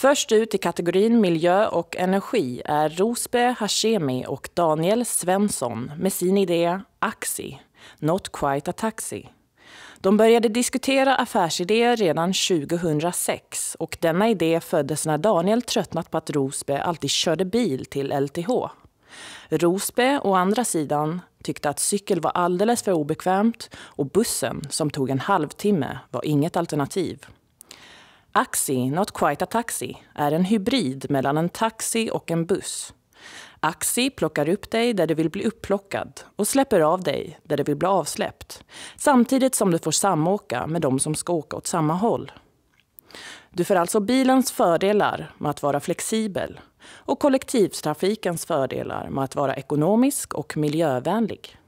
Först ut i kategorin miljö och energi är Rosbe Hashemi och Daniel Svensson med sin idé Axi, Not Quite a Taxi. De började diskutera affärsidéer redan 2006 och denna idé föddes när Daniel tröttnat på att Rosbe alltid körde bil till LTH. Rosbe, å andra sidan, tyckte att cykel var alldeles för obekvämt och bussen, som tog en halvtimme, var inget alternativ. Axi, not quite a taxi, är en hybrid mellan en taxi och en buss. Axi plockar upp dig där du vill bli upplockad och släpper av dig där du vill bli avsläppt samtidigt som du får samåka med de som ska åka åt samma håll. Du får alltså bilens fördelar med att vara flexibel och kollektivtrafikens fördelar med att vara ekonomisk och miljövänlig.